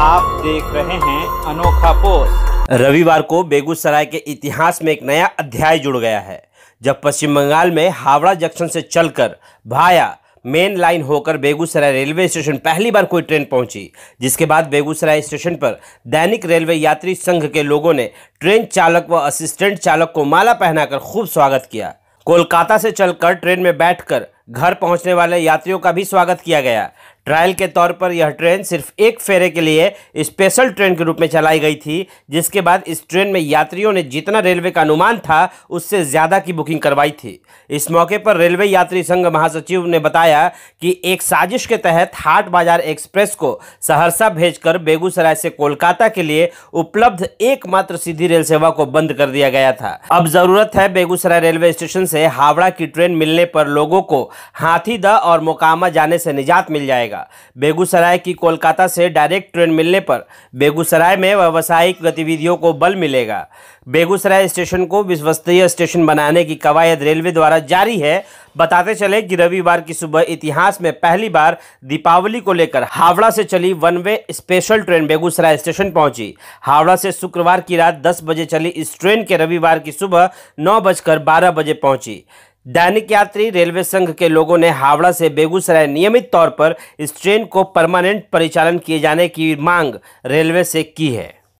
आप देख रहे हैं अनोखा पोस्ट रविवार को बेगूसराय के इतिहास में एक नया अध्याय जुड़ गया है जब पश्चिम बंगाल में हावड़ा जंक्शन से चलकर भाया मेन लाइन होकर बेगूसराय रेलवे स्टेशन पहली बार कोई ट्रेन पहुंची जिसके बाद बेगूसराय स्टेशन पर दैनिक रेलवे यात्री संघ के लोगों ने ट्रेन चालक व असिस्टेंट चालक को माला पहनाकर खूब स्वागत किया कोलकाता से चलकर ट्रेन में बैठकर घर पहुंचने वाले यात्रियों का भी स्वागत किया गया ट्रायल के तौर पर यह ट्रेन सिर्फ एक फेरे के लिए स्पेशल ट्रेन के रूप में चलाई गई थी जिसके बाद इस ट्रेन में यात्रियों ने जितना रेलवे का अनुमान था उससे ज़्यादा की बुकिंग करवाई थी इस मौके पर रेलवे यात्री संघ महासचिव ने बताया कि एक साजिश के तहत हाट बाजार एक्सप्रेस को सहरसा भेजकर बेगूसराय से कोलकाता के लिए उपलब्ध एकमात्र सीधी रेल सेवा को बंद कर दिया गया था अब ज़रूरत है बेगूसराय रेलवे स्टेशन से हावड़ा की ट्रेन मिलने पर लोगों को हाथीदह और मोकामा जाने से निजात मिल जाएगा जाएगा बेगूसराय की कोलकाता से डायरेक्ट ट्रेन मिलने पर बेगूसराय में व्यावसायिक गतिविधियों को बल मिलेगा बेगूसराय स्टेशन को विश्वस्तरीय स्टेशन बनाने की कवायद रेलवे द्वारा जारी है बताते चले कि रविवार की सुबह इतिहास में पहली बार दीपावली को लेकर हावड़ा से चली one way special train Begusarai station पहुंची हावड़ा से शुक्रवार की रात 10 बजे चली इस ट्रेन के रविवार की सुबह नौ बजकर बारह बजे पहुंची दैनिक यात्री रेलवे संघ के लोगों ने हावड़ा से बेगूसराय नियमित तौर पर इस ट्रेन को परमानेंट परिचालन किए जाने की मांग रेलवे से की है